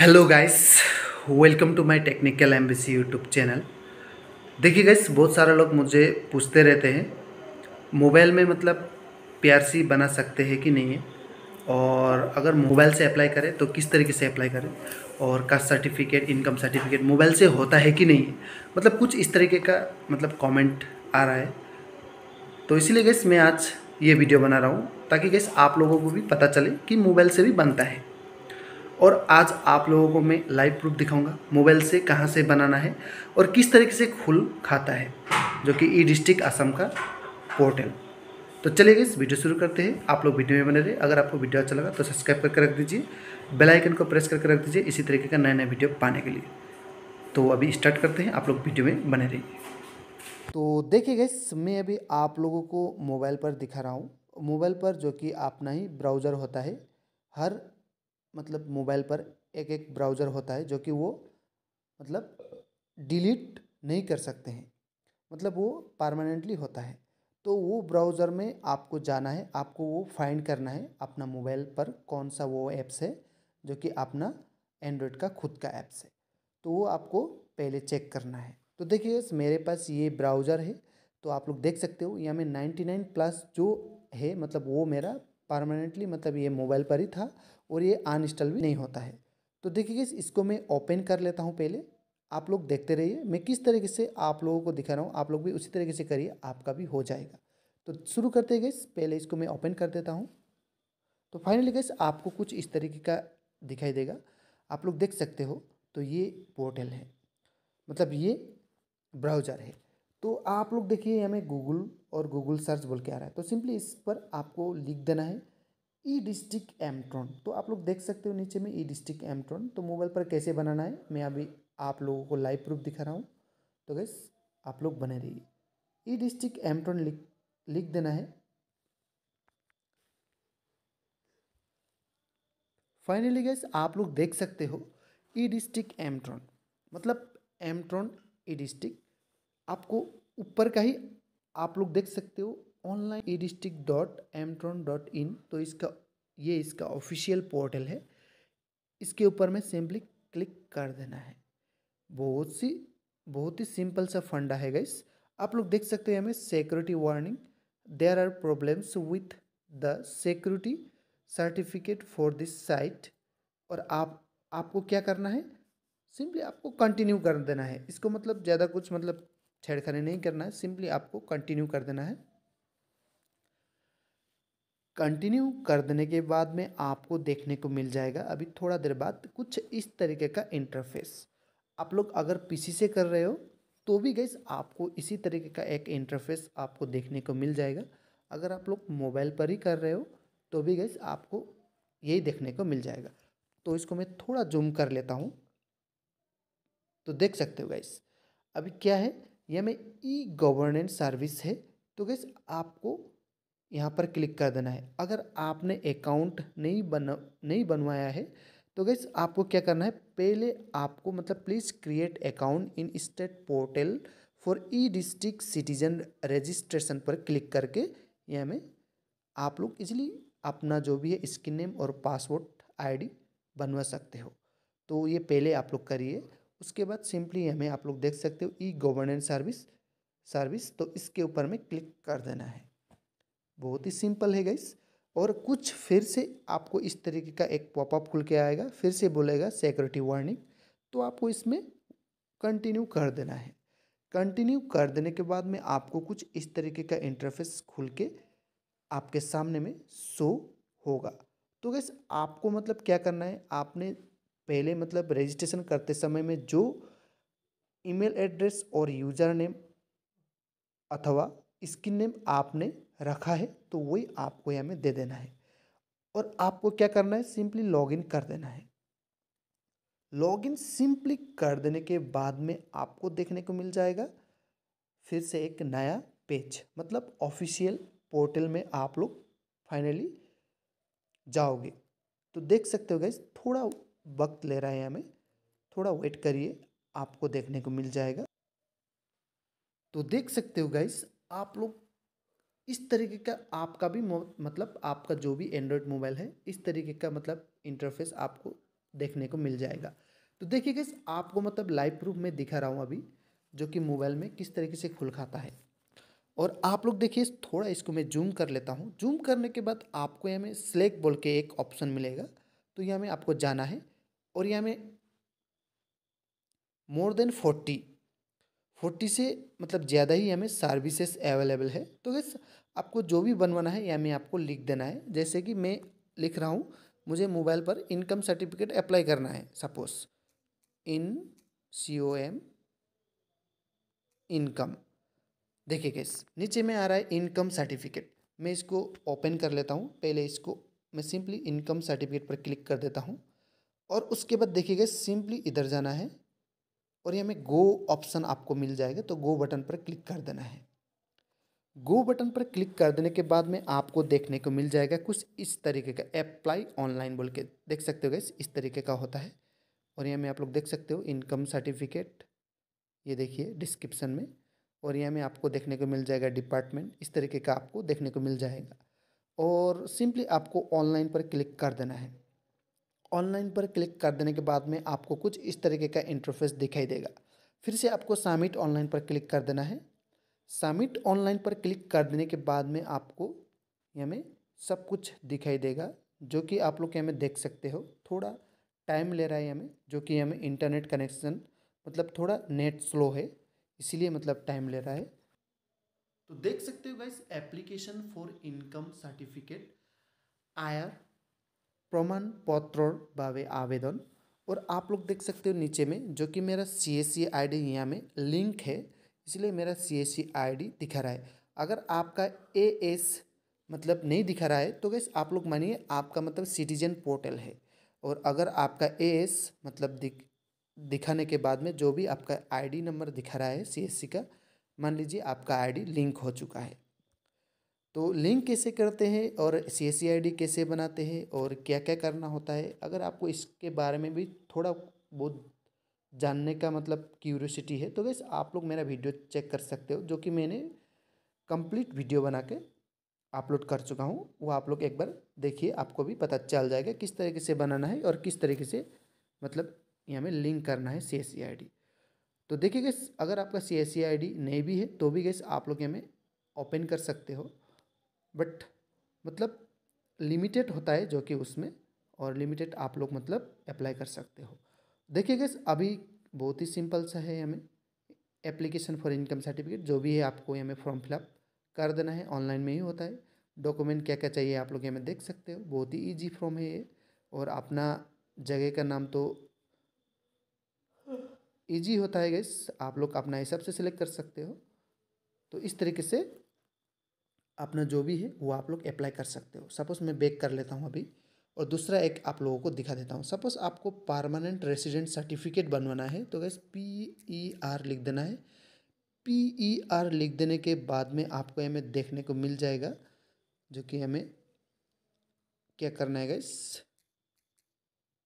hello guys welcome to my technical embassy YouTube channel देखिए guys बहुत सारे लोग मुझे पूछते रहते हैं मोबाइल में मतलब पीआरसी बना सकते हैं कि नहीं है और अगर मोबाइल से अप्लाई करें तो किस तरीके से अप्लाई करें और caste certificate income certificate mobile से होता है कि नहीं है मतलब कुछ इस तरीके का मतलब कॉमेंट आ रहा है तो इसीलिए गैस मैं आज ये वीडियो बना रहा हूँ ताकि गैस आप लोगों को भी पता चले कि मोबाइल से भी बनता है और आज आप लोगों को मैं लाइव प्रूफ दिखाऊंगा मोबाइल से कहाँ से बनाना है और किस तरीके से खुल खाता है जो कि ई डिस्ट्रिक्ट असम का पोर्टल तो चलिए इस वीडियो शुरू करते हैं आप लोग वीडियो में बने रहे अगर आपको वीडियो अच्छा लगा तो सब्सक्राइब करके रख दीजिए बेल आइकन को प्रेस करके रख दीजिए इसी तरीके का नया नया वीडियो पाने के लिए तो अभी स्टार्ट करते हैं आप लोग वीडियो में बने रहिए तो देखिए गैस मैं अभी आप लोगों को मोबाइल पर दिखा रहा हूँ मोबाइल पर जो कि अपना ही ब्राउज़र होता है हर मतलब मोबाइल पर एक एक ब्राउज़र होता है जो कि वो मतलब डिलीट नहीं कर सकते हैं मतलब वो परमानेंटली होता है तो वो ब्राउज़र में आपको जाना है आपको वो फाइंड करना है अपना मोबाइल पर कौन सा वो ऐप्स है जो कि अपना एंड्रॉयड का खुद का ऐप्स है तो वो आपको पहले चेक करना है तो देखिए मेरे पास ये ब्राउज़र है तो आप लोग देख सकते हो यहाँ में नाइन्टी नाइन प्लस जो है मतलब वो मेरा परमानेंटली मतलब ये मोबाइल पर ही था और ये अनइंस्टॉल भी नहीं होता है तो देखिए इसको मैं ओपन कर लेता हूँ पहले आप लोग देखते रहिए मैं किस तरीके से आप लोगों को दिखा रहा हूँ आप लोग भी उसी तरीके से करिए आपका भी हो जाएगा तो शुरू करते गए पहले इसको मैं ओपन कर देता हूँ तो फाइनली गैस आपको कुछ इस तरीके का दिखाई देगा आप लोग देख सकते हो तो ये पोर्टल है मतलब ये ब्राउज़र है तो आप लोग देखिए हमें गूगल और गूगल सर्च बोल के आ रहा है तो सिंपली इस पर आपको लिख देना है ई डिस्ट्रिक्ट एमट्रॉन तो आप लोग देख सकते हो नीचे में ई डिस्ट्रिक्ट एमट्रॉन तो मोबाइल पर कैसे बनाना है मैं अभी आप लोगों को लाइव प्रूफ दिखा रहा हूँ तो गैस आप लोग बने रहिए ई डिस्ट्रिक्ट एमट्रॉन लिख लिख देना है फाइनली गैस आप लोग देख सकते हो ई डिस्ट्रिक्ट एमट्रॉन मतलब एमट्रॉन ई डिस्ट्रिक्ट आपको ऊपर का ही आप लोग देख सकते हो online e district dot Amtron dot in तो इसका ये इसका ऑफिशियल पोर्टल है इसके ऊपर में सिंपली क्लिक कर देना है बहुत सी बहुत ही सिंपल सा फंडा है गाइस आप लोग देख सकते हैं हमें security warning there are problems with the security certificate for this site और आप आपको क्या करना है सिंपली आपको कंटिन्यू कर देना है इसको मतलब ज़्यादा कुछ मतलब छेड़खानी नहीं करना है सिंपली आपको कंटिन्यू कर देना है कंटिन्यू कर देने के बाद में आपको देखने को मिल जाएगा अभी थोड़ा देर बाद कुछ इस तरीके का इंटरफेस आप लोग अगर पीसी से कर रहे हो तो भी गैस आपको इसी तरीके का एक इंटरफेस आपको देखने को मिल जाएगा अगर आप लोग मोबाइल पर ही कर रहे हो तो भी गैस आपको यही देखने को मिल जाएगा तो इसको मैं थोड़ा जूम कर लेता हूँ तो देख सकते हो गैस अभी क्या है यह में ई गवर्नेंस सर्विस है तो गैस आपको यहाँ पर क्लिक कर देना है अगर आपने अकाउंट नहीं बना नहीं बनवाया है तो गैस आपको क्या करना है पहले आपको मतलब please create account in state portal for e district citizen registration पर क्लिक करके ये में आप लोग इजिली अपना जो भी है स्क्रीन नेम और पासवर्ड आईडी बनवा सकते हो तो ये पहले आप लोग करिए उसके बाद सिंपली हमें आप लोग देख सकते हो ई गवर्नेंस सर्विस सर्विस तो इसके ऊपर में क्लिक कर देना है बहुत ही सिंपल है गाइस और कुछ फिर से आपको इस तरीके का एक पॉपअप खुल के आएगा फिर से बोलेगा सिक्योरिटी वार्निंग तो आपको इसमें कंटिन्यू कर देना है कंटिन्यू कर देने के बाद में आपको कुछ इस तरीके का इंटरफेस खुल के आपके सामने में शो होगा तो गैस आपको मतलब क्या करना है आपने पहले मतलब रजिस्ट्रेशन करते समय में जो ईमेल एड्रेस और यूजर नेम अथवा स्किन नेम आपने रखा है तो वही आपको यहाँ में दे देना है और आपको क्या करना है सिंपली लॉगिन कर देना है लॉगिन सिंपली कर देने के बाद में आपको देखने को मिल जाएगा फिर से एक नया पेज मतलब ऑफिशियल पोर्टल में आप लोग फाइनली जाओगे तो देख सकते हो गाइज थोड़ा वक्त ले रहा है हमें थोड़ा वेट करिए आपको देखने को मिल जाएगा तो देख सकते हो गाइस आप लोग इस तरीके का आपका भी मतलब आपका जो भी एंड्रॉयड मोबाइल है इस तरीके का मतलब इंटरफेस आपको देखने को मिल जाएगा तो देखिए गैस आपको मतलब लाइव प्रूफ में दिखा रहा हूँ अभी जो कि मोबाइल में किस तरीके से खुल खाता है और आप लोग देखिए थोड़ा इसको मैं जूम कर लेता हूँ जूम करने के बाद आपको यहाँ में स्लेक बोल के एक ऑप्शन मिलेगा तो यहाँ में आपको जाना है और यहाँ में मोर देन फोर्टी फोर्टी से मतलब ज़्यादा ही हमें सर्विसेज अवेलेबल है तो गैस आपको जो भी बनवाना है या मैं आपको लिख देना है जैसे कि मैं लिख रहा हूँ मुझे मोबाइल पर इनकम सर्टिफिकेट अप्लाई करना है suppose in C O M income देखिए गैस नीचे में आ रहा है इनकम सर्टिफिकेट मैं इसको ओपन कर लेता हूँ पहले इसको मैं सिंपली इनकम सर्टिफिकेट पर क्लिक कर देता हूँ और उसके बाद देखिएगा सिंपली इधर जाना है और ये हमें गो ऑप्शन आपको मिल जाएगा तो गो बटन पर क्लिक कर देना है गो बटन पर क्लिक कर देने के बाद में आपको देखने को मिल जाएगा कुछ इस तरीके का अप्लाई ऑनलाइन बोल के देख सकते हो गए इस तरीके का होता है और यहाँ में आप लोग देख सकते हो इनकम सर्टिफिकेट ये देखिए डिस्क्रिप्शन में और यहाँ में आपको देखने को मिल जाएगा डिपार्टमेंट इस तरीके का आपको देखने को मिल जाएगा और सिंपली आपको ऑनलाइन पर क्लिक कर देना है ऑनलाइन पर क्लिक कर देने के बाद में आपको कुछ इस तरीके का इंटरफेस दिखाई देगा फिर से आपको सामिट ऑनलाइन पर क्लिक कर देना है सबमिट ऑनलाइन पर क्लिक कर देने के बाद में आपको हमें सब कुछ दिखाई देगा जो कि आप लोग हमें देख सकते हो थोड़ा टाइम ले रहा है हमें जो कि हमें इंटरनेट कनेक्शन मतलब थोड़ा नेट स्लो है इसीलिए मतलब टाइम ले रहा है तो देख सकते हो guys application for income certificate आयर प्रमाण पत्र बावे आवेदन और आप लोग देख सकते हो नीचे में जो कि मेरा C S C I D यहाँ में लिंक है इसलिए मेरा C S C I D दिखा रहा है अगर आपका ए एस मतलब नहीं दिखा रहा है तो गैस आप लोग मानिए आपका मतलब सिटीजन पोर्टल है और अगर आपका ए एस मतलब दिख दिखाने के बाद में जो भी आपका आईडी नंबर दिखा रहा है सीएससी का मान लीजिए आपका आईडी लिंक हो चुका है तो लिंक कैसे करते हैं और सी एस आईडी कैसे बनाते हैं और क्या क्या करना होता है अगर आपको इसके बारे में भी थोड़ा बहुत जानने का मतलब क्यूरियोसिटी है तो वैसे आप लोग मेरा वीडियो चेक कर सकते हो जो कि मैंने कंप्लीट वीडियो बना के अपलोड कर चुका हूँ वो आप लोग एक बार देखिए आपको भी पता चल जाएगा किस तरीके से बनाना है और किस तरीके से मतलब यहाँ में लिंक करना है C S C I D तो देखिए गैस अगर आपका C S C I D नहीं भी है तो भी गैस आप लोग यहाँ ओपन कर सकते हो बट मतलब लिमिटेड होता है जो कि उसमें और लिमिटेड आप लोग मतलब अप्लाई कर सकते हो देखिए गैस अभी बहुत ही सिंपल सा है हमें एप्लीकेशन फॉर इनकम सर्टिफिकेट जो भी है आपको हमें फॉर्म फिलअप कर देना है ऑनलाइन में ही होता है डॉक्यूमेंट क्या क्या चाहिए आप लोग हमें देख सकते हो बहुत ही ईजी फॉर्म है ये और अपना जगह का नाम तो ईजी होता है गैस आप लोग अपना हिसाब से सिलेक्ट कर सकते हो तो इस तरीके से अपना जो भी है वो आप लोग अप्लाई कर सकते हो सपोज़ मैं बेक कर लेता हूँ अभी और दूसरा एक आप लोगों को दिखा देता हूँ सपोज़ आपको परमानेंट रेसिडेंट सर्टिफिकेट बनवाना है तो गैस पी ई आर लिख देना है पी ई आर लिख देने के बाद में आपको हमें देखने को मिल जाएगा जो कि हमें क्या करना है गैस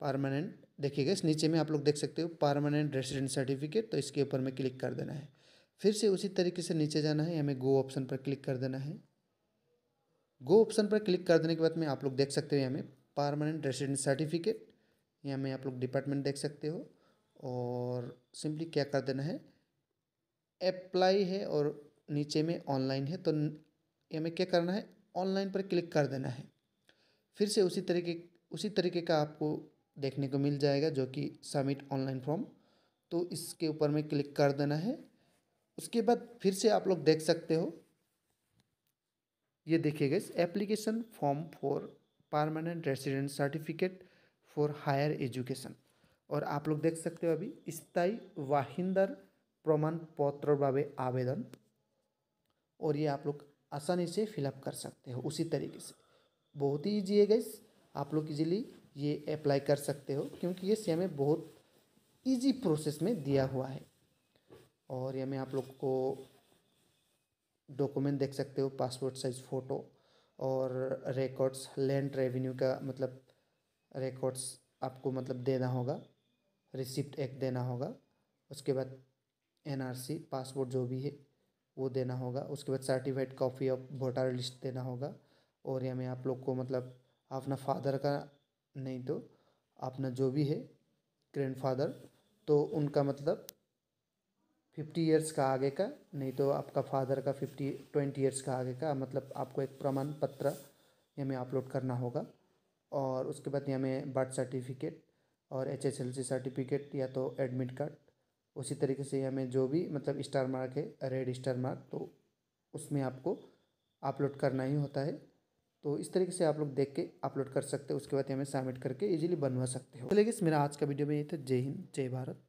परमानेंट देखिए गैस नीचे में आप लोग देख सकते हो परमानेंट रेसिडेंट सर्टिफिकेट तो इसके ऊपर में क्लिक कर देना है फिर से उसी तरीके से नीचे जाना है हमें गो ऑप्शन पर क्लिक कर देना है गो ऑप्शन पर क्लिक कर देने के बाद में आप लोग देख सकते हो हमें परमानेंट रेसिडेंट सर्टिफिकेट यहाँ में आप लोग डिपार्टमेंट देख सकते हो और सिंपली क्या कर देना है अप्लाई है और नीचे में ऑनलाइन है तो यहाँ में क्या करना है ऑनलाइन पर क्लिक कर देना है फिर से उसी तरीके उसी तरीके का आपको देखने को मिल जाएगा जो कि सबमिट ऑनलाइन फॉर्म तो इसके ऊपर में क्लिक कर देना है उसके बाद फिर से आप लोग देख सकते हो ये देखिएगा इस application form for permanent resident certificate for higher education और आप लोग देख सकते हो अभी स्थायी वाहिंदर प्रमाण पत्र भावे आवेदन और ये आप लोग आसानी से फिलअप कर सकते हो उसी तरीके से बहुत ही ईजी है गैस आप लोग इजीली ये अप्लाई कर सकते हो क्योंकि ये सेम बहुत इजी प्रोसेस में दिया हुआ है और ये मैं आप लोग को डॉक्यूमेंट देख सकते हो पासपोर्ट साइज़ फ़ोटो और रिकॉर्ड्स लैंड रेवेन्यू का मतलब रिकॉर्ड्स आपको मतलब देना होगा रिसिप्ट एक देना होगा उसके बाद एनआरसी पासपोर्ट जो भी है वो देना होगा उसके बाद certified copy of voter list देना होगा और या मैं आप लोग को मतलब अपना फादर का नहीं तो अपना जो भी है ग्रैंड फादर तो उनका मतलब फिफ्टी ईयर्स का आगे का नहीं तो आपका फादर का फिफ्टी ट्वेंटी ईयर्स का आगे का मतलब आपको एक प्रमाण पत्र हमें अपलोड करना होगा और उसके बाद हमें बर्थ सर्टिफिकेट और H S L C certificate या तो एडमिट कार्ड उसी तरीके से हमें जो भी मतलब स्टार मार्क है रेड स्टार मार्क तो उसमें आपको अपलोड करना ही होता है तो इस तरीके से आप लोग देख के अपलोड कर सकते हो उसके बाद हमें सबमिट करके इजीली बनवा सकते हो तो लेकिन मेरा आज का वीडियो में ये था जय हिंद जय भारत